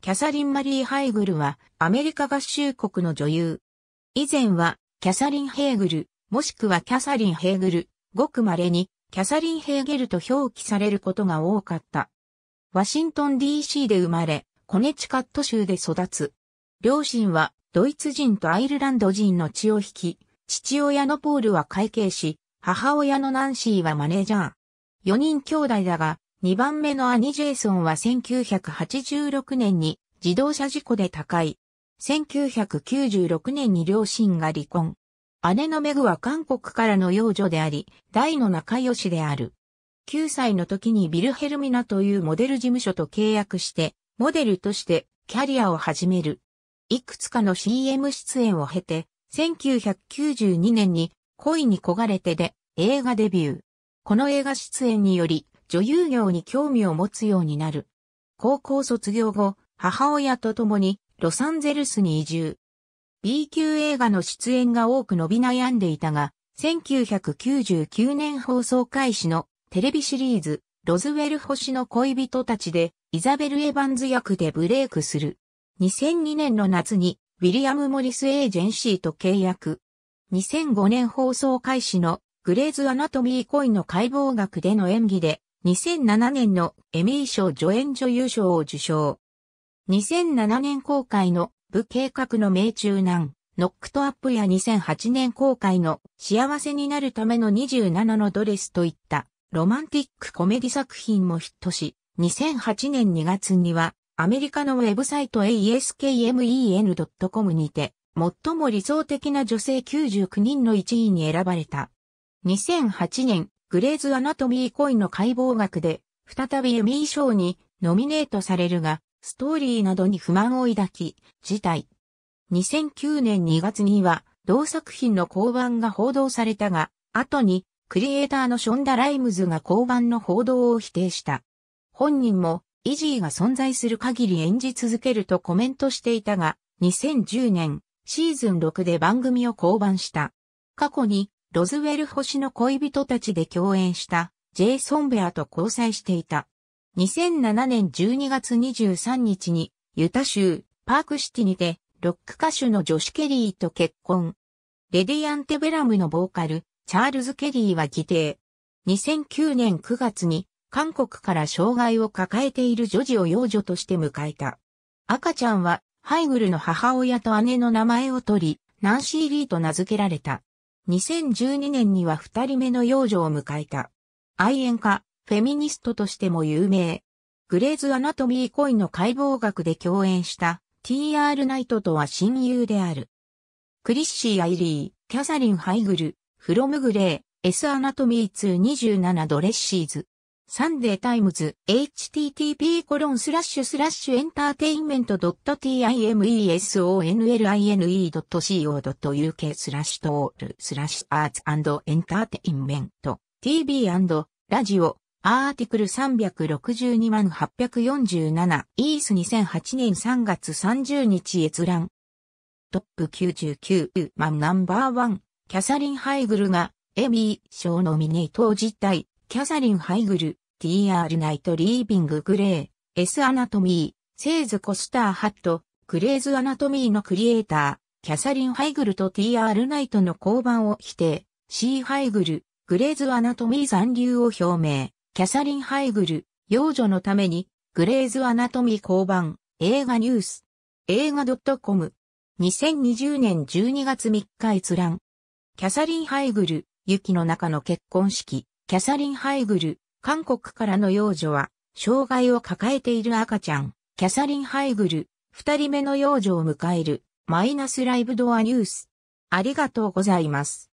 キャサリン・マリー・ハイグルは、アメリカ合衆国の女優。以前は、キャサリン・ヘーグル、もしくはキャサリン・ヘーグル、ごく稀に、キャサリン・ヘーゲルと表記されることが多かった。ワシントン DC で生まれ、コネチカット州で育つ。両親は、ドイツ人とアイルランド人の血を引き、父親のポールは会計士、母親のナンシーはマネージャー。4人兄弟だが、2番目の兄ジェイソンは1986年に自動車事故で他界。1996年に両親が離婚。姉のメグは韓国からの幼女であり、大の仲良しである。9歳の時にビルヘルミナというモデル事務所と契約して、モデルとしてキャリアを始める。いくつかの CM 出演を経て、1992年に恋に焦がれてで映画デビュー。この映画出演により、女優業に興味を持つようになる。高校卒業後、母親と共にロサンゼルスに移住。B 級映画の出演が多く伸び悩んでいたが、1999年放送開始のテレビシリーズ、ロズウェル星の恋人たちで、イザベル・エヴァンズ役でブレイクする。2002年の夏に、ウィリアム・モリス・エージェンシーと契約。2005年放送開始の、グレーズ・アナトミー・コインの解剖学での演技で、2007年のエミー賞助演女優賞を受賞。2007年公開の部計画の命中難、ノックトアップや2008年公開の幸せになるための27のドレスといったロマンティックコメディ作品もヒットし、2008年2月にはアメリカのウェブサイト askmen.com にて最も理想的な女性99人の1位に選ばれた。2008年グレーズ・アナトミー・コインの解剖学で、再びエミー賞にノミネートされるが、ストーリーなどに不満を抱き、辞退。2009年2月には、同作品の降板が報道されたが、後に、クリエイターのションダ・ライムズが降板の報道を否定した。本人も、イジーが存在する限り演じ続けるとコメントしていたが、2010年、シーズン6で番組を降板した。過去に、ロズウェル星の恋人たちで共演したジェイソン・ベアと交際していた。2007年12月23日にユタ州パークシティにてロック歌手のジョシュ・ケリーと結婚。レディアンテベラムのボーカル、チャールズ・ケリーは議定。2009年9月に韓国から障害を抱えている女児を幼女として迎えた。赤ちゃんはハイグルの母親と姉の名前を取り、ナンシー・リーと名付けられた。2012年には二人目の幼女を迎えた。愛演家、フェミニストとしても有名。グレーズ・アナトミー・恋の解剖学で共演した T.R. ナイトとは親友である。クリッシー・アイリー、キャサリン・ハイグル、フロム・グレー、S アナトミー227ドレッシーズ。サンデータイムズ、http コロンスラッシュスラッシュエンターテインメント .timesonline.co.uk スラッシュトールスラッシュアーツエンターテインメント TV& ラジオアーティクル362万847イース2008年3月30日閲覧トップ99マンナンバーワンキャサリン・ハイグルがエミー賞ノミネートを実態キャサリン・ハイグル、T.R. ナイト・リービング・グレー、S アナトミー、セーズ・コスター・ハット、グレーズ・アナトミーのクリエイター、キャサリン・ハイグルと T.R. ナイトの交番を否定、C. ハイグル、グレーズ・アナトミー残留を表明、キャサリン・ハイグル、幼女のために、グレーズ・アナトミー交番、映画ニュース、映画 .com、2020年12月3日閲覧、キャサリン・ハイグル、雪の中の結婚式、キャサリン・ハイグル、韓国からの幼女は、障害を抱えている赤ちゃん、キャサリン・ハイグル、二人目の幼女を迎える、マイナスライブドアニュース。ありがとうございます。